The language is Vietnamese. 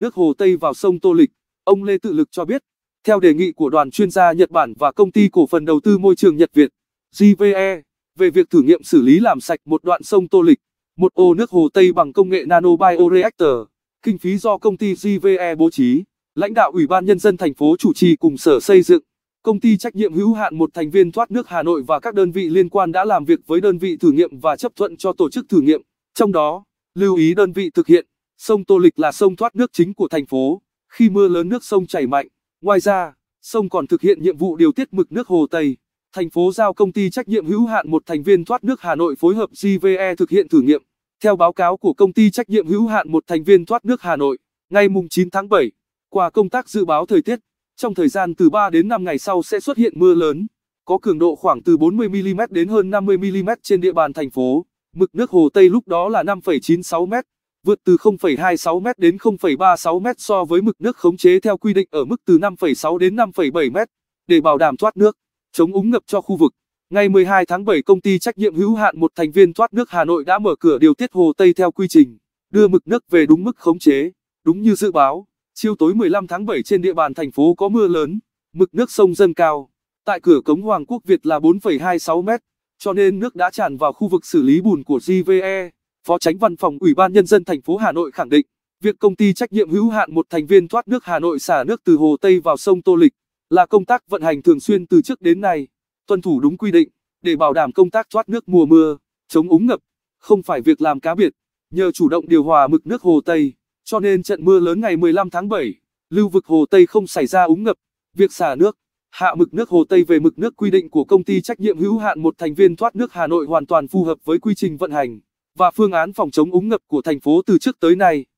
nước Hồ Tây vào sông Tô Lịch, ông Lê Tự Lực cho biết. Theo đề nghị của đoàn chuyên gia Nhật Bản và công ty cổ phần đầu tư môi trường Nhật Việt, JVE, về việc thử nghiệm xử lý làm sạch một đoạn sông Tô Lịch, một ô nước Hồ Tây bằng công nghệ nanobioreactor, kinh phí do công ty JVE bố trí, lãnh đạo Ủy ban Nhân dân thành phố chủ trì cùng Sở Xây dựng, công ty trách nhiệm hữu hạn một thành viên thoát nước Hà Nội và các đơn vị liên quan đã làm việc với đơn vị thử nghiệm và chấp thuận cho tổ chức thử nghiệm, trong đó, lưu ý đơn vị thực hiện Sông Tô Lịch là sông thoát nước chính của thành phố, khi mưa lớn nước sông chảy mạnh. Ngoài ra, sông còn thực hiện nhiệm vụ điều tiết mực nước Hồ Tây. Thành phố giao công ty trách nhiệm hữu hạn một thành viên thoát nước Hà Nội phối hợp GVE thực hiện thử nghiệm. Theo báo cáo của công ty trách nhiệm hữu hạn một thành viên thoát nước Hà Nội, ngày 9 tháng 7, qua công tác dự báo thời tiết, trong thời gian từ 3 đến 5 ngày sau sẽ xuất hiện mưa lớn, có cường độ khoảng từ 40mm đến hơn 50mm trên địa bàn thành phố. Mực nước Hồ Tây lúc đó là 5,96m vượt từ 0,26m đến 0,36m so với mực nước khống chế theo quy định ở mức từ 5,6 đến 5,7m, để bảo đảm thoát nước, chống úng ngập cho khu vực. Ngày 12 tháng 7 công ty trách nhiệm hữu hạn một thành viên thoát nước Hà Nội đã mở cửa điều tiết Hồ Tây theo quy trình, đưa mực nước về đúng mức khống chế, đúng như dự báo. Chiều tối 15 tháng 7 trên địa bàn thành phố có mưa lớn, mực nước sông dâng cao. Tại cửa cống Hoàng Quốc Việt là 4,26 m, cho nên nước đã tràn vào khu vực xử lý bùn của JVE. Phó Tránh Văn phòng Ủy ban nhân dân thành phố Hà Nội khẳng định, việc công ty trách nhiệm hữu hạn một thành viên thoát nước Hà Nội xả nước từ hồ Tây vào sông Tô Lịch là công tác vận hành thường xuyên từ trước đến nay, tuân thủ đúng quy định để bảo đảm công tác thoát nước mùa mưa, chống úng ngập, không phải việc làm cá biệt. Nhờ chủ động điều hòa mực nước hồ Tây, cho nên trận mưa lớn ngày 15 tháng 7, lưu vực hồ Tây không xảy ra úng ngập. Việc xả nước, hạ mực nước hồ Tây về mực nước quy định của công ty trách nhiệm hữu hạn một thành viên thoát nước Hà Nội hoàn toàn phù hợp với quy trình vận hành và phương án phòng chống úng ngập của thành phố từ trước tới nay.